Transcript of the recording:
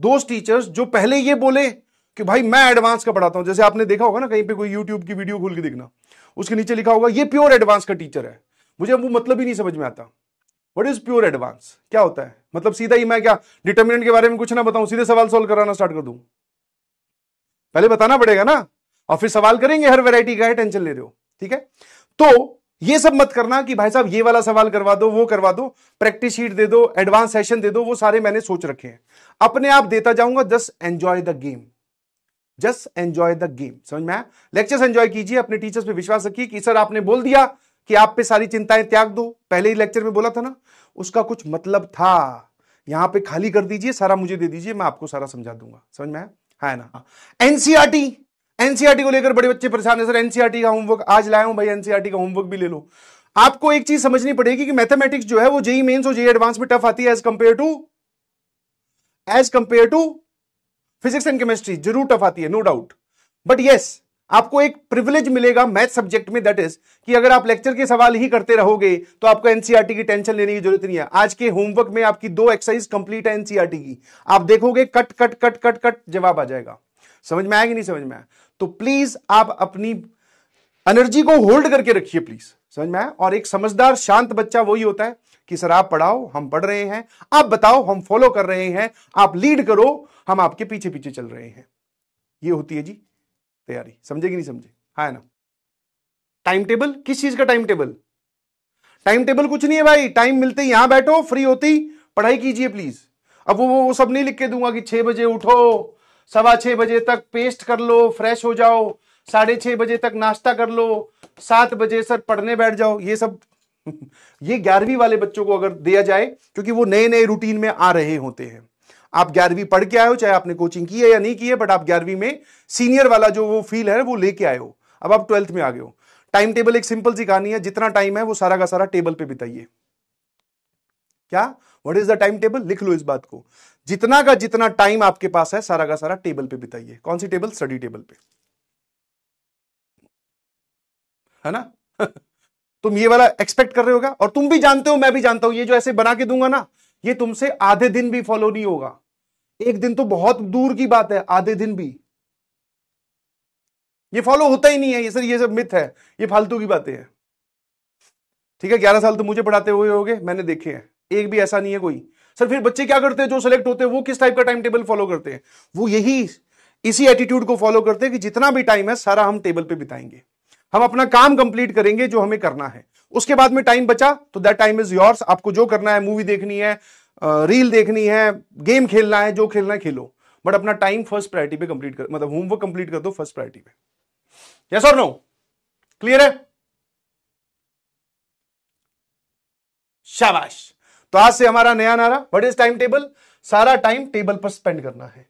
Those teachers जो पहले ये बोले कि भाई मैं एडवांस का पढ़ाता हूं जैसे आपने देखा होगा ना कहीं पे कोई यूट्यूब की वीडियो खोल के देखना उसके नीचे लिखा होगा ये प्योर एडवांस का टीचर है मुझे वो मतलब ही नहीं समझ में आता वट इज प्योर एडवांस क्या होता है मतलब सीधा ही मैं क्या डिटर्मिनेंट के बारे में कुछ ना बताऊं सीधे सवाल सोल्व कराना स्टार्ट कर दूं पहले बताना पड़ेगा ना और फिर सवाल करेंगे हर वेरायटी का है टेंशन ले रहे हो ठीक है तो ये सब मत करना कि भाई साहब ये वाला सवाल करवा दो वो करवा दो प्रैक्टिस शीट दे दो एडवांस सेशन दे दो वो सारे मैंने सोच रखे हैं अपने आप देता जाऊंगा just enjoy the game just enjoy the game समझ में आया लेक्चर्स एंजॉय कीजिए अपने टीचर्स पे विश्वास रखिए कि सर आपने बोल दिया कि आप पे सारी चिंताएं त्याग दो पहले ही लेक्चर में बोला था ना उसका कुछ मतलब था यहां पे खाली कर दीजिए सारा मुझे दे दीजिए मैं आपको सारा समझा दूंगा समझ में आया हाँ, है ना एनसीआरटी हाँ। एनसीआरटी को लेकर बड़े बच्चे परेशान है सर एनसीआरटी का होमवर्क आज लाया हूं भाई एनसीआरटी का होमवर्क भी ले लो आपको एक चीज समझनी पड़ेगी कि मैथमेटिक्स जो है वो जेई मेन्स और जेई एडवांस में टफ आती है as compare to as compare to physics and chemistry जरूर टफ आती है नो डाउट बट यस आपको एक प्रिविलेज मिलेगा मैथ सब्जेक्ट में दैट इज कि अगर आप लेक्चर के सवाल ही करते रहोगे तो आपको एनसीआरटी की टेंशन लेने की जरूरत नहीं है आज के होमवर्क में आपकी दो एक्सरसाइज कंप्लीट है एनसीआरटी की आप देखोगे cut cut cut cut cut जवाब आ जाएगा समझ में आया कि नहीं समझ में आया तो प्लीज आप अपनी एनर्जी को होल्ड करके रखिए प्लीज समझ में आया और एक समझदार शांत बच्चा वही होता है कि सर आप पढ़ाओ हम पढ़ रहे हैं आप बताओ हम फॉलो कर रहे हैं आप लीड करो हम आपके पीछे पीछे चल रहे हैं ये होती है जी तैयारी समझे कि नहीं समझे हाँ ना टाइम टेबल किस चीज का टाइम टेबल टाइम टेबल कुछ नहीं है भाई टाइम मिलते यहां बैठो फ्री होती पढ़ाई कीजिए प्लीज अब वो वो सब नहीं लिख के दूंगा कि छह बजे उठो सवा छः बजे तक पेस्ट कर लो फ्रेश हो जाओ साढ़े छः बजे तक नाश्ता कर लो सात बजे सर पढ़ने बैठ जाओ ये सब ये ग्यारहवीं वाले बच्चों को अगर दिया जाए क्योंकि वो नए नए रूटीन में आ रहे होते हैं आप ग्यारहवीं पढ़ के आए हो चाहे आपने कोचिंग की है या नहीं की है बट आप ग्यारहवीं में सीनियर वाला जो वो फील है वो लेके आए हो अब आप ट्वेल्थ में आ गए हो टाइम टेबल एक सिंपल सी कहानी है जितना टाइम है वो सारा का सारा टेबल पे बिताइए क्या what is the time table लिख लो इस बात को जितना का जितना टाइम आपके पास है सारा का सारा टेबल पे बिताइए कौन सी टेबल स्टडी टेबल पे है ना तुम ये वाला एक्सपेक्ट कर रहे होगा और तुम भी जानते हो मैं भी जानता हूं ये जो ऐसे बना के दूंगा ना ये तुमसे आधे दिन भी फॉलो नहीं होगा एक दिन तो बहुत दूर की बात है आधे दिन भी ये फॉलो होता ही नहीं है ये सर ये सब मिथ है ये फालतू की बातें हैं ठीक है ग्यारह साल तो मुझे पढ़ाते हुए हो मैंने देखे हैं एक भी ऐसा नहीं है कोई सर फिर बच्चे क्या करते हैं जो सिलेक्ट होते हैं वो किस टाइप का टाइम टेबल फॉलो करते हैं वो यही इसी एटीट्यूड को फॉलो करते हैं कि जितना भी टाइम है सारा हम टेबल पे बिताएंगे हम अपना काम कंप्लीट करेंगे जो हमें करना है उसके बाद में टाइम बचा तो दैट टाइम इज योर्स आपको जो करना है मूवी देखनी है रील देखनी है गेम खेलना है जो खेलना है खेलो बट अपना टाइम फर्स्ट प्रायोरिटी पे कंप्लीट कर मतलब होमवर्क कंप्लीट कर दो फर्स्ट प्रायोरिटी पे यस और नो क्लियर है शाबाश तो आज से हमारा नया नारा वट इज टाइम टेबल सारा टाइम टेबल पर स्पेंड करना है